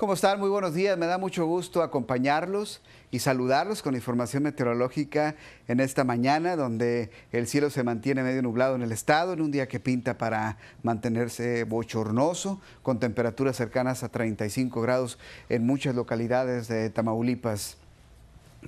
¿Cómo están? Muy buenos días. Me da mucho gusto acompañarlos y saludarlos con información meteorológica en esta mañana, donde el cielo se mantiene medio nublado en el estado, en un día que pinta para mantenerse bochornoso, con temperaturas cercanas a 35 grados en muchas localidades de Tamaulipas.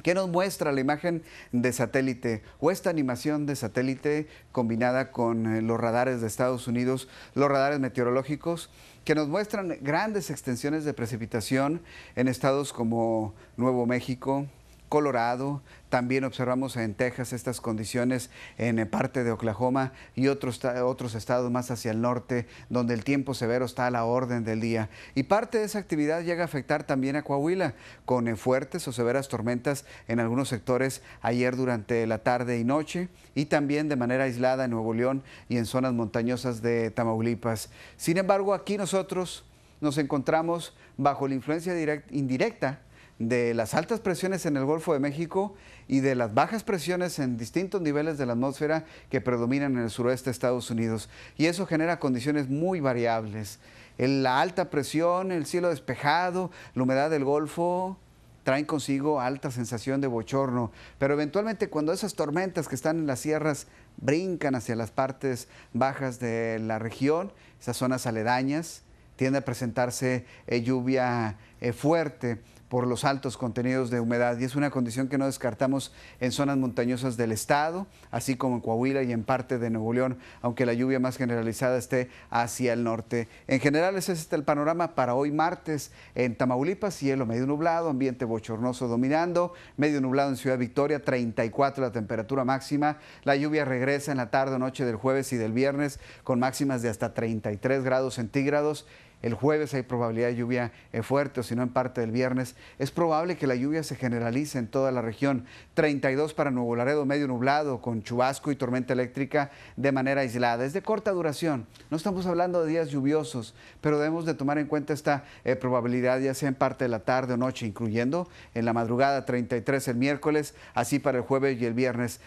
¿Qué nos muestra la imagen de satélite o esta animación de satélite combinada con eh, los radares de Estados Unidos, los radares meteorológicos, que nos muestran grandes extensiones de precipitación en estados como Nuevo México, Colorado, también observamos en Texas estas condiciones en eh, parte de Oklahoma y otros, otros estados más hacia el norte, donde el tiempo severo está a la orden del día. Y parte de esa actividad llega a afectar también a Coahuila, con eh, fuertes o severas tormentas en algunos sectores ayer durante la tarde y noche, y también de manera aislada en Nuevo León y en zonas montañosas de Tamaulipas. Sin embargo, aquí nosotros nos encontramos bajo la influencia indirecta de las altas presiones en el Golfo de México y de las bajas presiones en distintos niveles de la atmósfera que predominan en el suroeste de Estados Unidos. Y eso genera condiciones muy variables. En la alta presión, el cielo despejado, la humedad del Golfo, traen consigo alta sensación de bochorno, pero eventualmente cuando esas tormentas que están en las sierras brincan hacia las partes bajas de la región, esas zonas aledañas, tiende a presentarse eh, lluvia eh, fuerte por los altos contenidos de humedad y es una condición que no descartamos en zonas montañosas del estado, así como en Coahuila y en parte de Nuevo León, aunque la lluvia más generalizada esté hacia el norte. En general ese es este el panorama para hoy martes en Tamaulipas, cielo medio nublado, ambiente bochornoso dominando, medio nublado en Ciudad Victoria, 34 la temperatura máxima, la lluvia regresa en la tarde o noche del jueves y del viernes con máximas de hasta 33 grados centígrados el jueves hay probabilidad de lluvia eh, fuerte o si no en parte del viernes. Es probable que la lluvia se generalice en toda la región. 32 para Nuevo Laredo, medio nublado, con chubasco y tormenta eléctrica de manera aislada. Es de corta duración. No estamos hablando de días lluviosos, pero debemos de tomar en cuenta esta eh, probabilidad ya sea en parte de la tarde o noche, incluyendo en la madrugada 33 el miércoles, así para el jueves y el viernes.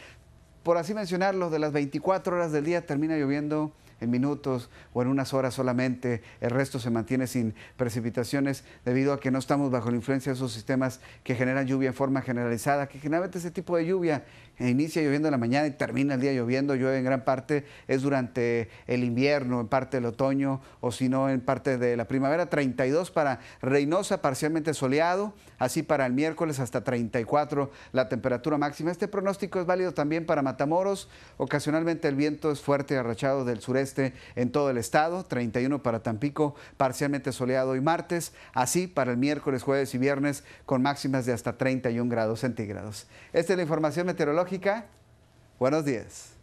Por así mencionarlo, de las 24 horas del día termina lloviendo minutos o en unas horas solamente, el resto se mantiene sin precipitaciones debido a que no estamos bajo la influencia de esos sistemas que generan lluvia en forma generalizada, que generalmente ese tipo de lluvia inicia lloviendo en la mañana y termina el día lloviendo, llueve en gran parte, es durante el invierno, en parte del otoño o si no en parte de la primavera, 32 para Reynosa, parcialmente soleado, así para el miércoles hasta 34 la temperatura máxima. Este pronóstico es válido también para Matamoros, ocasionalmente el viento es fuerte y arrachado del sureste en todo el estado, 31 para Tampico, parcialmente soleado y martes, así para el miércoles, jueves y viernes con máximas de hasta 31 grados centígrados. Esta es la información meteorológica. Buenos días.